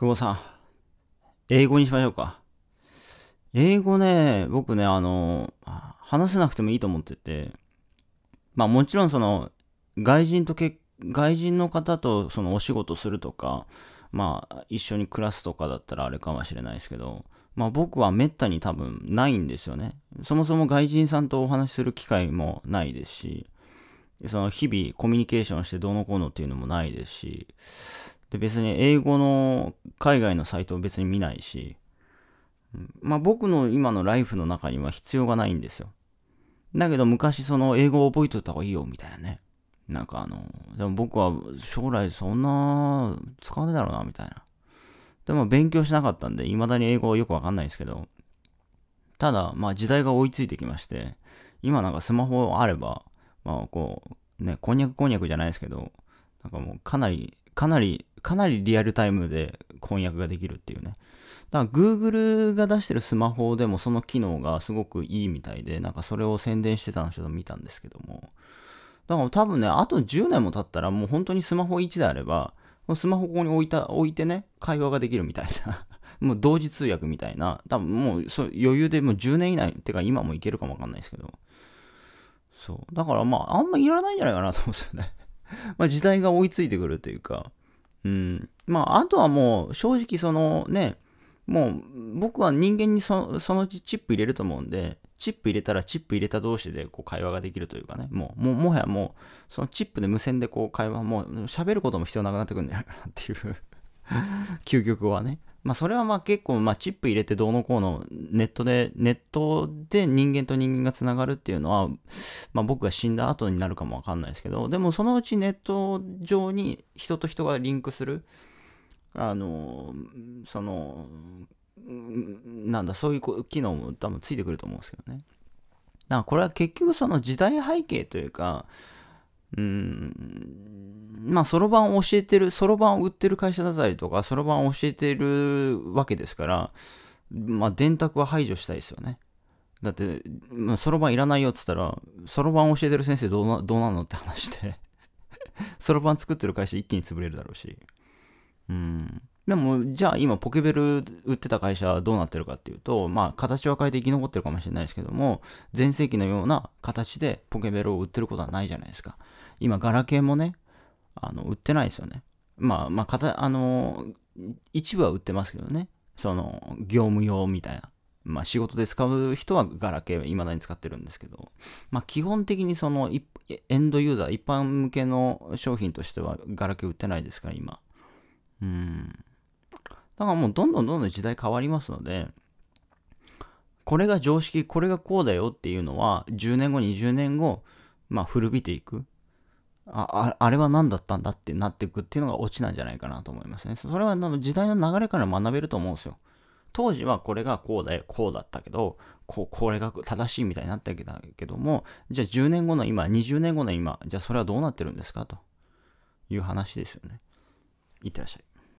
久保さん、英語にしましょうか。英語ね、僕ね、あの、話せなくてもいいと思ってて、まあもちろんその、外人とけ、外人の方とそのお仕事するとか、まあ一緒に暮らすとかだったらあれかもしれないですけど、まあ僕はめったに多分ないんですよね。そもそも外人さんとお話しする機会もないですし、その日々コミュニケーションしてどうのこうのっていうのもないですし、で、別に英語の海外のサイトを別に見ないし、まあ僕の今のライフの中には必要がないんですよ。だけど昔その英語を覚えといた方がいいよみたいなね。なんかあの、でも僕は将来そんな使わねえだろうなみたいな。でも勉強しなかったんで、未だに英語はよくわかんないんですけど、ただ、まあ時代が追いついてきまして、今なんかスマホあれば、まあこう、ね、こんにゃくこんにゃくじゃないですけど、なんかもうかなり、かなりかなりリアルタイムで翻訳ができるっていうね。だから Google が出してるスマホでもその機能がすごくいいみたいで、なんかそれを宣伝してたのちょっと見たんですけども。だから多分ね、あと10年も経ったらもう本当にスマホ1であれば、スマホここに置いた、置いてね、会話ができるみたいな。もう同時通訳みたいな。多分もうそ余裕でもう10年以内、ってか今もいけるかもわかんないですけど。そう。だからまあ、あんまいらないんじゃないかなと思うんですよね。まあ時代が追いついてくるというか。うん。まあ、あとはもう、正直そのね、もう僕は人間にそのうちチップ入れると思うんで、チップ入れたらチップ入れた同士でこう会話ができるというかね、もう、ももはやもう、そのチップで無線でこう会話、もう喋ることも必要なくなってくるんじゃないかなっていう 究極はね。まあ、それはまあ結構、まあ、チップ入れてどうのこうの、ネットで、ネットで人間と人間がつながるっていうのは、まあ、僕が死んだ後になるかもわかんないですけど、でもそのうちネット上に人と人がリンクする、あの、その、なんだ、そういう機能も多分ついてくると思うんですけどね。だからこれは結局その時代背景というか、うん、まあ、そろばんを教えてる、そろばんを売ってる会社だったりとか、そろばんを教えてるわけですから、まあ、電卓は排除したいですよね。だって、そろばんいらないよって言ったら、そろばん教えてる先生どうなどうなのって話で そろばん作ってる会社一気に潰れるだろうし。うん。でも、じゃあ今、ポケベル売ってた会社はどうなってるかっていうと、まあ、形は変えて生き残ってるかもしれないですけども、前世紀のような形でポケベルを売ってることはないじゃないですか。今、ガラケーもね、あの売ってないですよね。まあ、まあ、あの、一部は売ってますけどね。その、業務用みたいな。まあ、仕事で使う人はガラケー、未だに使ってるんですけど、まあ、基本的にその、エンドユーザー、一般向けの商品としては、ガラケー売ってないですから、今。うん。だからもう、どんどんどんどん時代変わりますので、これが常識、これがこうだよっていうのは、10年後、20年後、まあ、古びていく。あ、あれは何だったんだってなっていくっていうのがオチなんじゃないかなと思いますね。それは時代の流れから学べると思うんですよ。当時はこれがこうだよ、こうだったけど、ここれが正しいみたいになったけども、じゃあ10年後の今、20年後の今、じゃあそれはどうなってるんですかという話ですよね。いってらっしゃい。